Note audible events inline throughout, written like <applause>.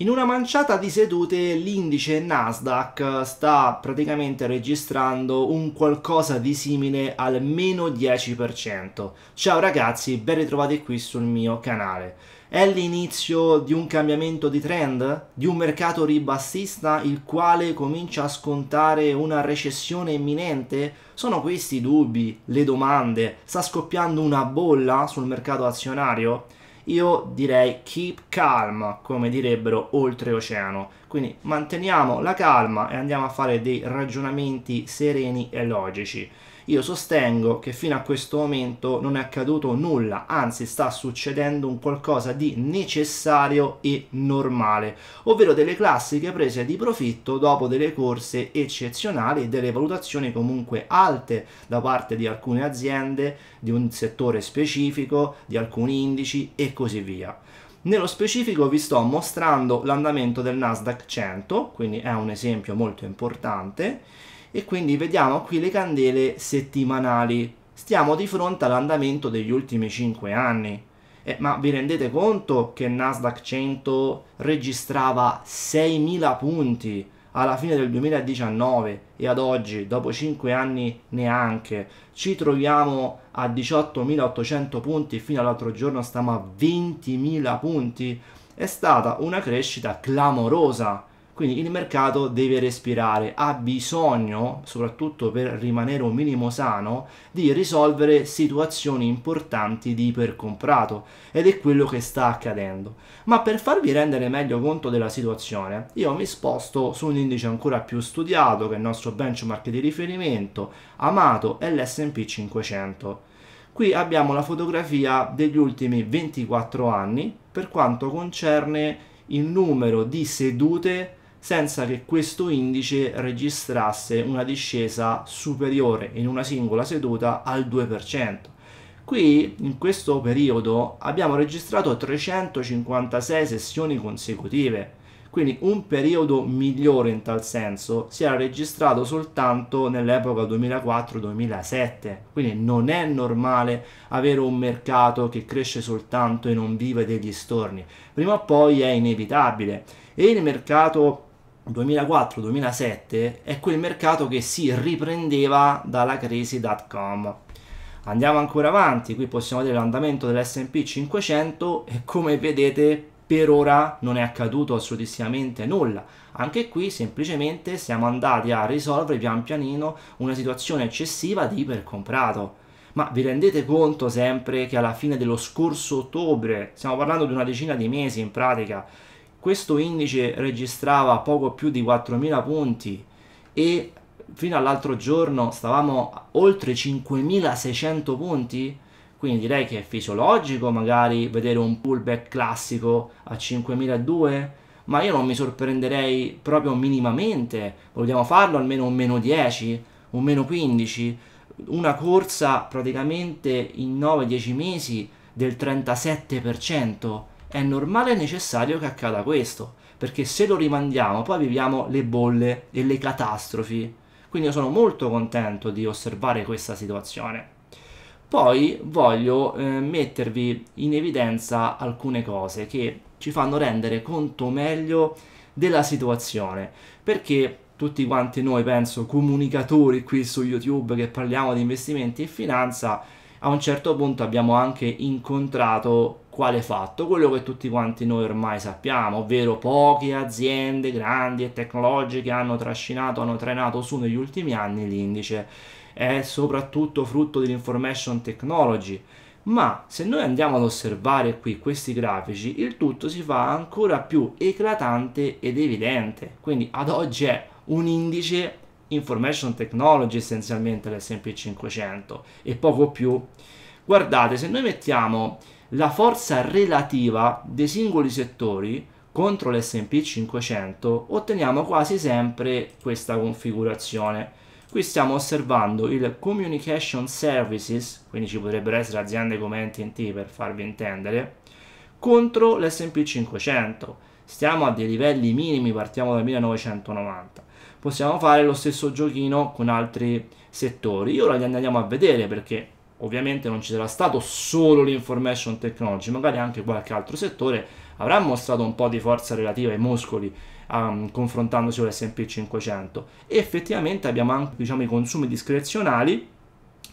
In una manciata di sedute l'indice Nasdaq sta praticamente registrando un qualcosa di simile al meno 10%. Ciao ragazzi, ben ritrovati qui sul mio canale. È l'inizio di un cambiamento di trend? Di un mercato ribassista il quale comincia a scontare una recessione imminente? Sono questi i dubbi, le domande? Sta scoppiando una bolla sul mercato azionario? io direi keep calm, come direbbero oltreoceano. Quindi manteniamo la calma e andiamo a fare dei ragionamenti sereni e logici. Io sostengo che fino a questo momento non è accaduto nulla, anzi sta succedendo un qualcosa di necessario e normale, ovvero delle classiche prese di profitto dopo delle corse eccezionali e delle valutazioni comunque alte da parte di alcune aziende, di un settore specifico, di alcuni indici e così via. Nello specifico vi sto mostrando l'andamento del Nasdaq 100, quindi è un esempio molto importante e quindi vediamo qui le candele settimanali. Stiamo di fronte all'andamento degli ultimi 5 anni. Eh, ma vi rendete conto che Nasdaq 100 registrava 6.000 punti alla fine del 2019 e ad oggi, dopo 5 anni neanche, ci troviamo a 18.800 punti, fino all'altro giorno stiamo a 20.000 punti? È stata una crescita clamorosa quindi il mercato deve respirare, ha bisogno, soprattutto per rimanere un minimo sano, di risolvere situazioni importanti di ipercomprato ed è quello che sta accadendo. Ma per farvi rendere meglio conto della situazione, io mi sposto su un indice ancora più studiato che è il nostro benchmark di riferimento, amato, è l'SP 500. Qui abbiamo la fotografia degli ultimi 24 anni per quanto concerne il numero di sedute senza che questo indice registrasse una discesa superiore in una singola seduta al 2%. Qui, in questo periodo, abbiamo registrato 356 sessioni consecutive, quindi un periodo migliore in tal senso si era registrato soltanto nell'epoca 2004-2007, quindi non è normale avere un mercato che cresce soltanto e non vive degli storni, prima o poi è inevitabile e il mercato 2004-2007 è quel mercato che si riprendeva dalla crisi dot-com. Andiamo ancora avanti, qui possiamo vedere l'andamento dell'S&P 500 e come vedete per ora non è accaduto assolutamente nulla. Anche qui semplicemente siamo andati a risolvere pian pianino una situazione eccessiva di ipercomprato. Ma vi rendete conto sempre che alla fine dello scorso ottobre, stiamo parlando di una decina di mesi in pratica, questo indice registrava poco più di 4.000 punti e fino all'altro giorno stavamo oltre 5.600 punti, quindi direi che è fisiologico magari vedere un pullback classico a 5.200, ma io non mi sorprenderei proprio minimamente, vogliamo farlo almeno un meno 10, un meno 15, una corsa praticamente in 9-10 mesi del 37%, è normale e necessario che accada questo, perché se lo rimandiamo poi viviamo le bolle e le catastrofi. Quindi io sono molto contento di osservare questa situazione. Poi voglio eh, mettervi in evidenza alcune cose che ci fanno rendere conto meglio della situazione, perché tutti quanti noi, penso, comunicatori qui su YouTube che parliamo di investimenti e finanza, a un certo punto abbiamo anche incontrato quale fatto? Quello che tutti quanti noi ormai sappiamo, ovvero poche aziende grandi e tecnologiche hanno trascinato, hanno trainato su negli ultimi anni l'indice, è soprattutto frutto dell'information technology. Ma se noi andiamo ad osservare qui questi grafici, il tutto si fa ancora più eclatante ed evidente. Quindi ad oggi è un indice information technology essenzialmente l'SP 500 e poco più. Guardate, se noi mettiamo la forza relativa dei singoli settori contro l'S&P 500 otteniamo quasi sempre questa configurazione. Qui stiamo osservando il Communication Services, quindi ci potrebbero essere aziende come NTT per farvi intendere, contro l'S&P 500. Stiamo a dei livelli minimi, partiamo dal 1990. Possiamo fare lo stesso giochino con altri settori. Ora li andiamo a vedere perché ovviamente non ci sarà stato solo l'information technology, magari anche qualche altro settore avrà mostrato un po' di forza relativa ai muscoli um, confrontandosi con l'S&P 500. E effettivamente abbiamo anche diciamo, i consumi discrezionali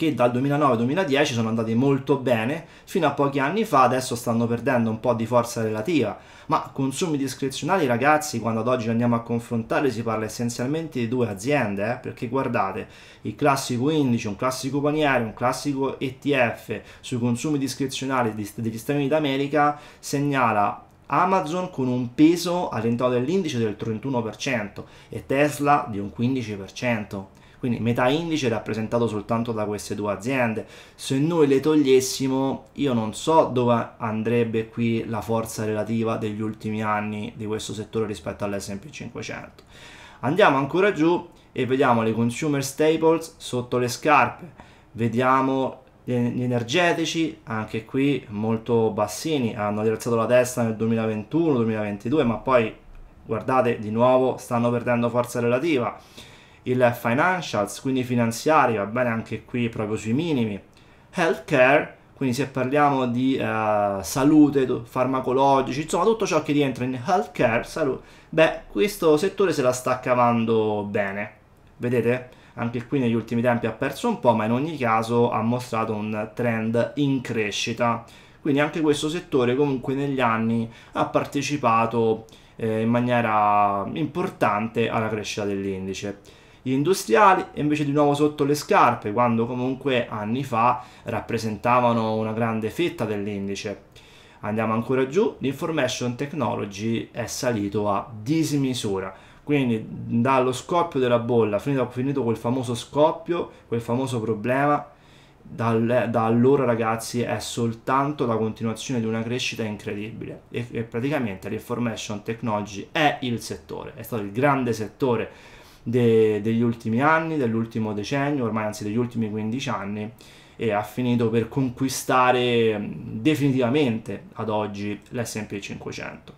che dal 2009-2010 sono andati molto bene fino a pochi anni fa, adesso stanno perdendo un po' di forza relativa, ma consumi discrezionali ragazzi, quando ad oggi andiamo a confrontare si parla essenzialmente di due aziende, eh? perché guardate, il classico indice, un classico paniere, un classico ETF sui consumi discrezionali degli Stati Uniti d'America segnala Amazon con un peso all'interno dell'indice del 31% e Tesla di un 15%. Quindi metà indice è rappresentato soltanto da queste due aziende. Se noi le togliessimo, io non so dove andrebbe qui la forza relativa degli ultimi anni di questo settore rispetto all'SP 500. Andiamo ancora giù e vediamo le consumer staples sotto le scarpe. Vediamo gli energetici, anche qui molto bassini, hanno rialzato la testa nel 2021-2022, ma poi guardate di nuovo stanno perdendo forza relativa il financials, quindi finanziari, va bene anche qui proprio sui minimi, healthcare, quindi se parliamo di uh, salute, farmacologici, insomma tutto ciò che rientra in healthcare, salute, beh, questo settore se la sta cavando bene, vedete? Anche qui negli ultimi tempi ha perso un po', ma in ogni caso ha mostrato un trend in crescita. Quindi anche questo settore comunque negli anni ha partecipato eh, in maniera importante alla crescita dell'indice industriali e invece di nuovo sotto le scarpe, quando comunque anni fa rappresentavano una grande fetta dell'indice. Andiamo ancora giù, l'information technology è salito a dismisura. Quindi dallo scoppio della bolla, finito, finito quel famoso scoppio, quel famoso problema, dal, da allora ragazzi è soltanto la continuazione di una crescita incredibile e, e praticamente l'information technology è il settore, è stato il grande settore de, degli ultimi anni, dell'ultimo decennio, ormai anzi degli ultimi 15 anni e ha finito per conquistare definitivamente ad oggi l'SP 500.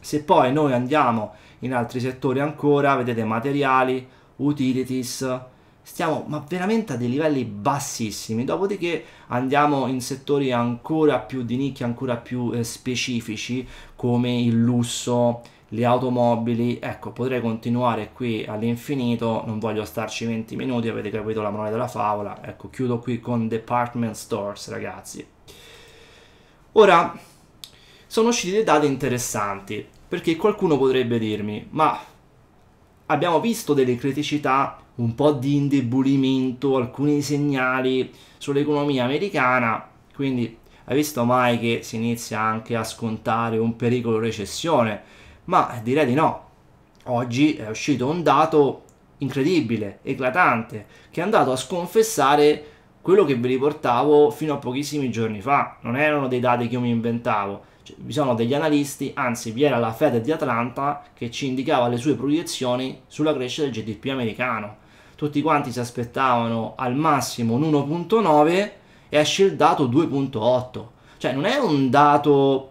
Se poi noi andiamo in altri settori ancora, vedete materiali, utilities, stiamo ma veramente a dei livelli bassissimi, dopodiché andiamo in settori ancora più di nicchia, ancora più eh, specifici come il lusso, le automobili, ecco potrei continuare qui all'infinito, non voglio starci 20 minuti, avete capito la morale della favola, ecco chiudo qui con department stores ragazzi. Ora, sono usciti dei dati interessanti, perché qualcuno potrebbe dirmi, ma abbiamo visto delle criticità, un po' di indebolimento, alcuni segnali sull'economia americana, quindi hai visto mai che si inizia anche a scontare un pericolo recessione? Ma direi di no. Oggi è uscito un dato incredibile, eclatante, che è andato a sconfessare quello che vi riportavo fino a pochissimi giorni fa. Non erano dei dati che io mi inventavo. Cioè, vi sono degli analisti, anzi vi era la Fed di Atlanta che ci indicava le sue proiezioni sulla crescita del GDP americano. Tutti quanti si aspettavano al massimo un 1.9 e esce il dato 2.8. Cioè non è un dato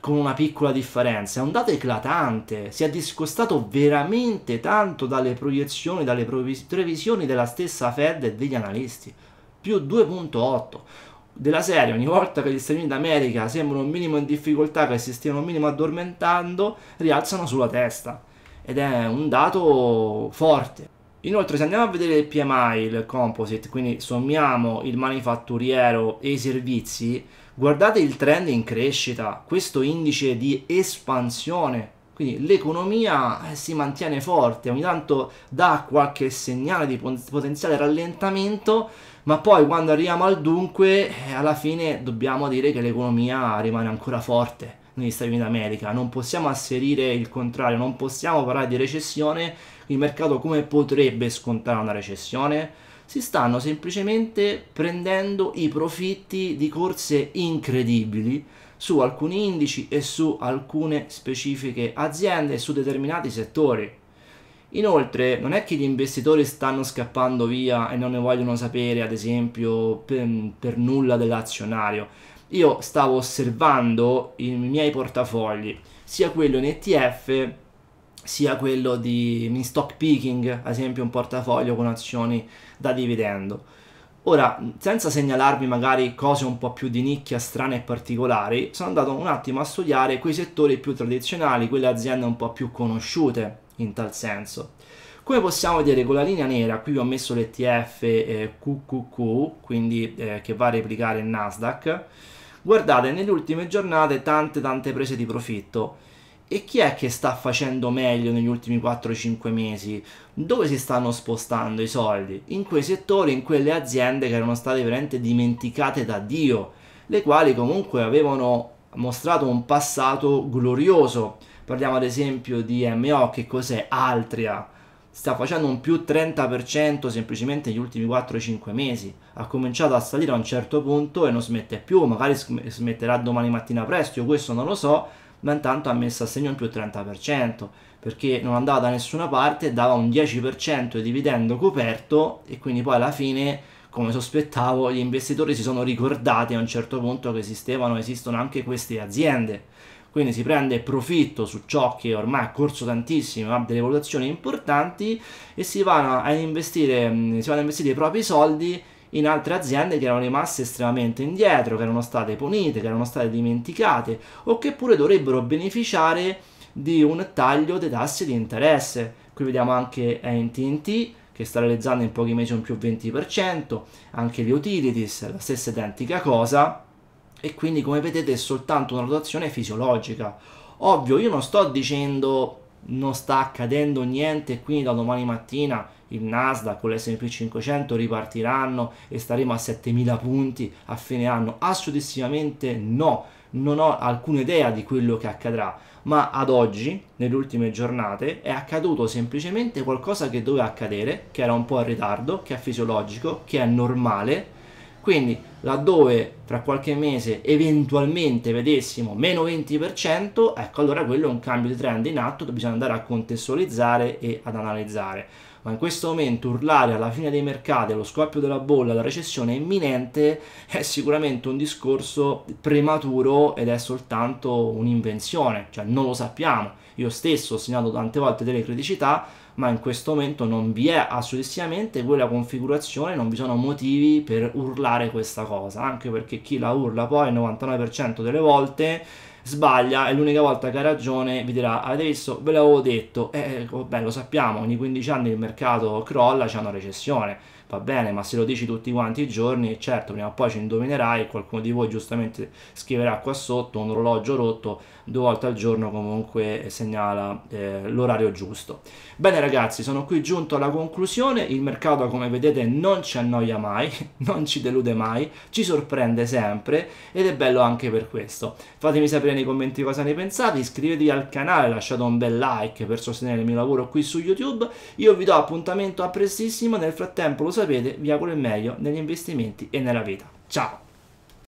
con una piccola differenza, è un dato eclatante, si è discostato veramente tanto dalle proiezioni, dalle previsioni della stessa Fed e degli analisti, più 2.8 della serie ogni volta che gli Stati Uniti d'America sembrano un minimo in difficoltà, che si stiano un minimo addormentando, rialzano sulla testa ed è un dato forte. Inoltre se andiamo a vedere il PMI, il composite, quindi sommiamo il manifatturiero e i servizi, Guardate il trend in crescita, questo indice di espansione quindi l'economia eh, si mantiene forte, ogni tanto dà qualche segnale di potenziale rallentamento, ma poi quando arriviamo al dunque, eh, alla fine dobbiamo dire che l'economia rimane ancora forte negli Stati Uniti d'America, non possiamo asserire il contrario, non possiamo parlare di recessione, il mercato come potrebbe scontare una recessione? si stanno semplicemente prendendo i profitti di corse incredibili su alcuni indici e su alcune specifiche aziende e su determinati settori. Inoltre non è che gli investitori stanno scappando via e non ne vogliono sapere ad esempio per, per nulla dell'azionario. Io stavo osservando i miei portafogli, sia quello in ETF sia quello di in stock picking, ad esempio un portafoglio con azioni da dividendo. Ora, senza segnalarvi magari cose un po' più di nicchia, strane e particolari, sono andato un attimo a studiare quei settori più tradizionali, quelle aziende un po' più conosciute in tal senso. Come possiamo vedere con la linea nera, qui vi ho messo l'ETF eh, QQQ, quindi eh, che va a replicare il Nasdaq, guardate, nelle ultime giornate tante tante prese di profitto e chi è che sta facendo meglio negli ultimi 4-5 mesi? Dove si stanno spostando i soldi? In quei settori, in quelle aziende che erano state veramente dimenticate da Dio, le quali comunque avevano mostrato un passato glorioso. Parliamo ad esempio di MO, che cos'è Altria? Sta facendo un più 30% semplicemente negli ultimi 4-5 mesi. Ha cominciato a salire a un certo punto e non smette più, magari smetterà domani mattina presto, io questo non lo so ma intanto ha messo a segno un più 30% perché non andava da nessuna parte, dava un 10% di dividendo coperto e quindi poi alla fine, come sospettavo, gli investitori si sono ricordati a un certo punto che esistevano, esistono anche queste aziende. Quindi si prende profitto su ciò che ormai è corso tantissimo, ha delle valutazioni importanti e si vanno a investire, mm, si vanno a investire i propri soldi in altre aziende che erano rimaste estremamente indietro, che erano state punite, che erano state dimenticate o che pure dovrebbero beneficiare di un taglio dei tassi di interesse. Qui vediamo anche AT&T che sta realizzando in pochi mesi un più 20%, anche le utilities, la stessa identica cosa e quindi come vedete è soltanto una rotazione fisiologica. Ovvio, io non sto dicendo non sta accadendo niente quindi da domani mattina il Nasdaq con l'S&P 500 ripartiranno e staremo a 7000 punti a fine anno? Assolutamente no, non ho alcuna idea di quello che accadrà, ma ad oggi, nelle ultime giornate, è accaduto semplicemente qualcosa che doveva accadere, che era un po' in ritardo, che è fisiologico, che è normale, quindi laddove fra qualche mese eventualmente vedessimo meno 20%, ecco allora quello è un cambio di trend in atto che bisogna andare a contestualizzare e ad analizzare. Ma in questo momento urlare alla fine dei mercati, allo scoppio della bolla, alla recessione imminente è sicuramente un discorso prematuro ed è soltanto un'invenzione, cioè non lo sappiamo. Io stesso ho segnato tante volte delle criticità, ma in questo momento non vi è assolutamente quella configurazione, non vi sono motivi per urlare questa cosa, anche perché chi la urla poi il 99% delle volte sbaglia e l'unica volta che ha ragione vi dirà adesso ve l'avevo detto e eh, eh oh, lo sappiamo ogni 15 anni il mercato crolla c'è una recessione va bene, ma se lo dici tutti quanti i giorni, certo, prima o poi ci indovinerai, qualcuno di voi giustamente scriverà qua sotto un orologio rotto, due volte al giorno comunque segnala eh, l'orario giusto. Bene ragazzi, sono qui giunto alla conclusione, il mercato come vedete non ci annoia mai, <laughs> non ci delude mai, ci sorprende sempre ed è bello anche per questo. Fatemi sapere nei commenti cosa ne pensate, iscrivetevi al canale, lasciate un bel like per sostenere il mio lavoro qui su YouTube, io vi do appuntamento a prestissimo, nel frattempo lo sapete, sapete vi auguro il meglio negli investimenti e nella vita. Ciao!